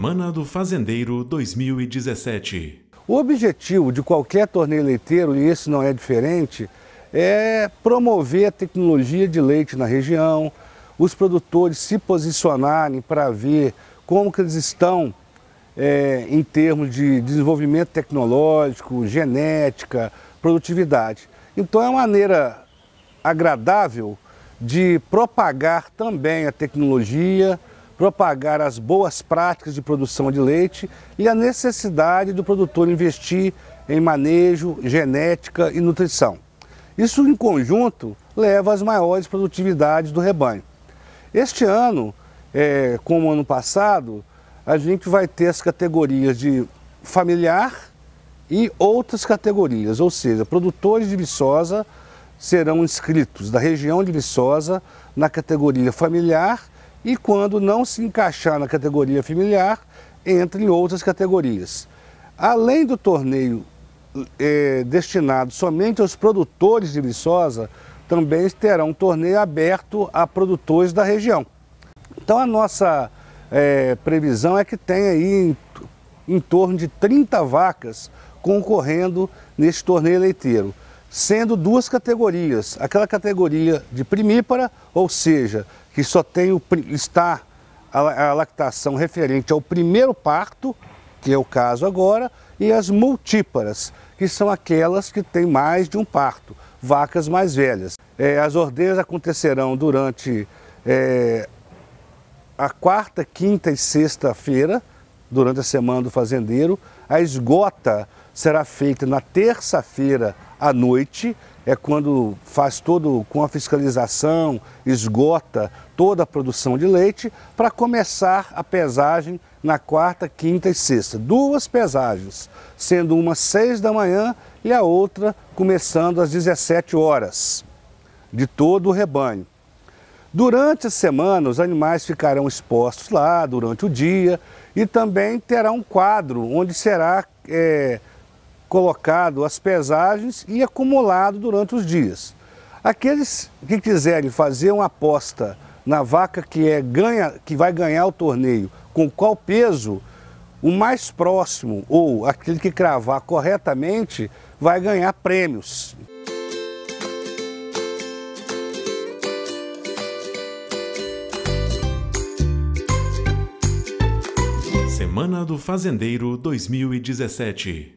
Semana do Fazendeiro 2017. O objetivo de qualquer torneio leiteiro, e esse não é diferente, é promover a tecnologia de leite na região, os produtores se posicionarem para ver como que eles estão é, em termos de desenvolvimento tecnológico, genética, produtividade. Então é uma maneira agradável de propagar também a tecnologia, propagar as boas práticas de produção de leite e a necessidade do produtor investir em manejo, genética e nutrição. Isso em conjunto leva às maiores produtividades do rebanho. Este ano, é, como ano passado, a gente vai ter as categorias de familiar e outras categorias, ou seja, produtores de viçosa serão inscritos da região de Viçosa na categoria familiar e quando não se encaixar na categoria familiar, entre em outras categorias. Além do torneio é, destinado somente aos produtores de viçosa, também terá um torneio aberto a produtores da região. Então a nossa é, previsão é que tenha aí em, em torno de 30 vacas concorrendo nesse torneio leiteiro sendo duas categorias. Aquela categoria de primípara, ou seja, que só tem o, está a, a lactação referente ao primeiro parto, que é o caso agora, e as multíparas, que são aquelas que têm mais de um parto, vacas mais velhas. É, as ordeias acontecerão durante é, a quarta, quinta e sexta-feira, durante a semana do fazendeiro. A esgota será feita na terça-feira à noite é quando faz todo com a fiscalização, esgota toda a produção de leite para começar a pesagem na quarta, quinta e sexta. Duas pesagens, sendo uma às seis da manhã e a outra começando às 17 horas de todo o rebanho. Durante a semana, os animais ficarão expostos lá durante o dia e também terá um quadro onde será é, colocado as pesagens e acumulado durante os dias. Aqueles que quiserem fazer uma aposta na vaca que, é ganha, que vai ganhar o torneio, com qual peso, o mais próximo ou aquele que cravar corretamente vai ganhar prêmios. Semana do Fazendeiro 2017